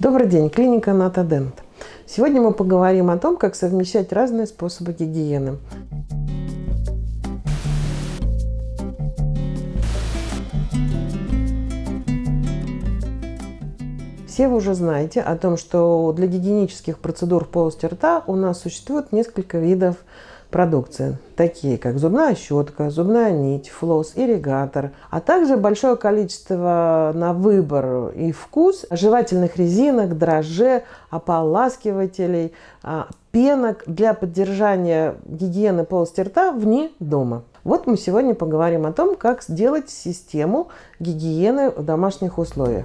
Добрый день, клиника Натодент. Сегодня мы поговорим о том, как совмещать разные способы гигиены. Все вы уже знаете о том, что для гигиенических процедур полости рта у нас существует несколько видов продукции, такие как зубная щетка, зубная нить, флосс, ирригатор, а также большое количество на выбор и вкус жевательных резинок, дрожже, ополаскивателей, а, пенок для поддержания гигиены полости рта вне дома. Вот мы сегодня поговорим о том, как сделать систему гигиены в домашних условиях.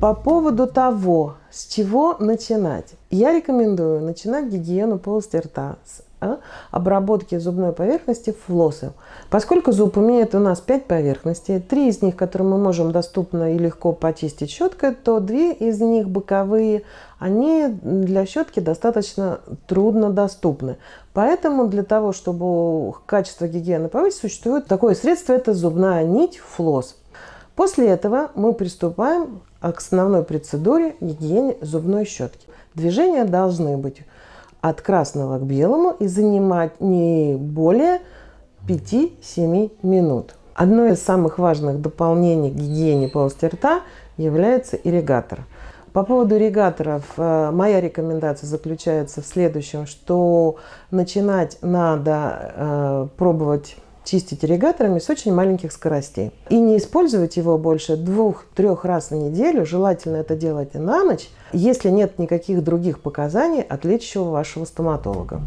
По поводу того, с чего начинать. Я рекомендую начинать гигиену полости рта с а, обработки зубной поверхности флоссом. Поскольку зуб имеет у нас 5 поверхностей, 3 из них, которые мы можем доступно и легко почистить щеткой, то 2 из них боковые, они для щетки достаточно трудно доступны. Поэтому для того, чтобы качество гигиены повысить, существует такое средство, это зубная нить флосс. После этого мы приступаем к основной процедуре гигиены зубной щетки. Движения должны быть от красного к белому и занимать не более 5-7 минут. Одно из самых важных дополнений к гигиене полости рта является ирригатор. По поводу ирригаторов, э, моя рекомендация заключается в следующем, что начинать надо э, пробовать чистить ирригаторами с очень маленьких скоростей. И не использовать его больше двух-трех раз в неделю, желательно это делать и на ночь, если нет никаких других показаний от лечащего вашего стоматолога.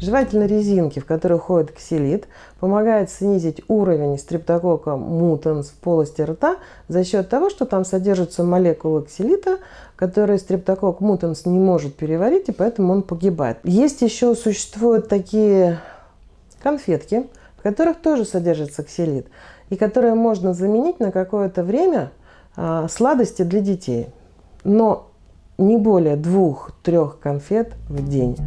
Жевательные резинки, в которые уходит ксилит, помогают снизить уровень стрептокока мутанс в полости рта за счет того, что там содержатся молекулы ксилита, которые стрептокок мутанс не может переварить, и поэтому он погибает. Есть еще, существуют такие конфетки, в которых тоже содержится ксилит, и которые можно заменить на какое-то время а, сладости для детей. Но не более двух-трех конфет в день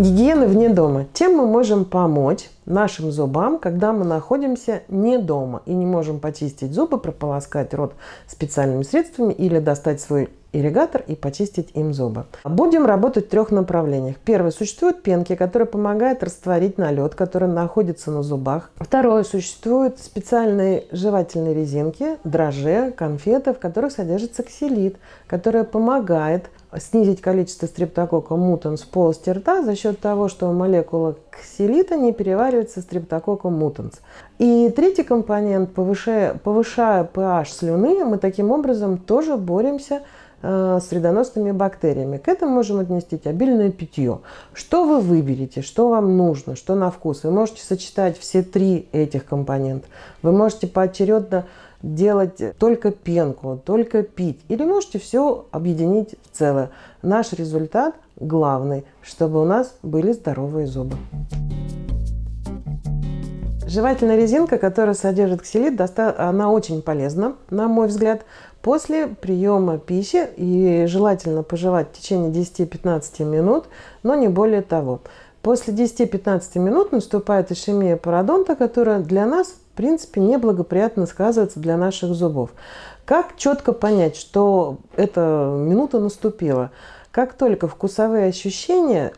гигиены вне дома. Чем мы можем помочь? нашим зубам, когда мы находимся не дома и не можем почистить зубы, прополоскать рот специальными средствами или достать свой ирригатор и почистить им зубы. Будем работать в трех направлениях. Первое. Существуют пенки, которые помогают растворить налет, который находится на зубах. Второе. Существуют специальные жевательные резинки, дрожжи, конфеты, в которых содержится ксилит, которая помогает снизить количество стрептококка мутанс в полости рта за счет того, что молекула ксилит они перевариваются стрептококком мутанс. И третий компонент, повышая, повышая pH слюны, мы таким образом тоже боремся э, с вредоносными бактериями. К этому можем отнести обильное питье. Что вы выберете, что вам нужно, что на вкус. Вы можете сочетать все три этих компонента. Вы можете поочередно делать только пенку, только пить. Или можете все объединить в целое. Наш результат главный, чтобы у нас были здоровые зубы. Жевательная резинка, которая содержит ксилит, она очень полезна, на мой взгляд. После приема пищи и желательно пожевать в течение 10-15 минут, но не более того. После 10-15 минут наступает ишемия пародонта, которая для нас, в принципе, неблагоприятно сказывается для наших зубов. Как четко понять, что эта минута наступила? Как только вкусовые ощущения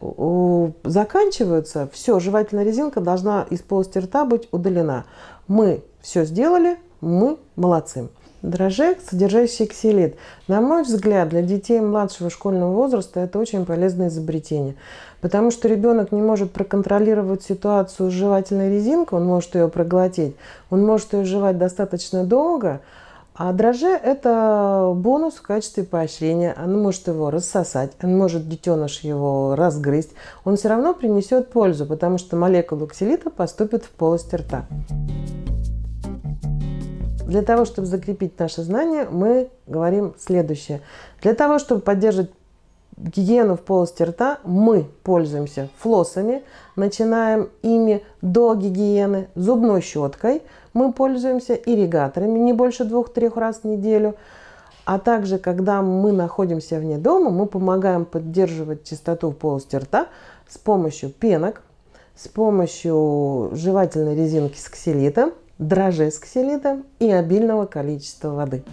заканчиваются, все, жевательная резинка должна из полости рта быть удалена. Мы все сделали, мы молодцы. Дрожжек, содержащий ксилит. На мой взгляд, для детей младшего школьного возраста это очень полезное изобретение, потому что ребенок не может проконтролировать ситуацию с жевательной резинкой, он может ее проглотить, он может ее жевать достаточно долго, а дроже – это бонус в качестве поощрения. Он может его рассосать, он может детеныш его разгрызть. Он все равно принесет пользу, потому что молекула ксилита поступит в полость рта. Для того, чтобы закрепить наши знания, мы говорим следующее. Для того, чтобы поддерживать гигиену в полости рта мы пользуемся флоссами, начинаем ими до гигиены, зубной щеткой мы пользуемся ирригаторами не больше двух-трех раз в неделю. А также, когда мы находимся вне дома, мы помогаем поддерживать чистоту в полости рта с помощью пенок, с помощью жевательной резинки с ксилитом, дрожжей с ксилитом и обильного количества воды.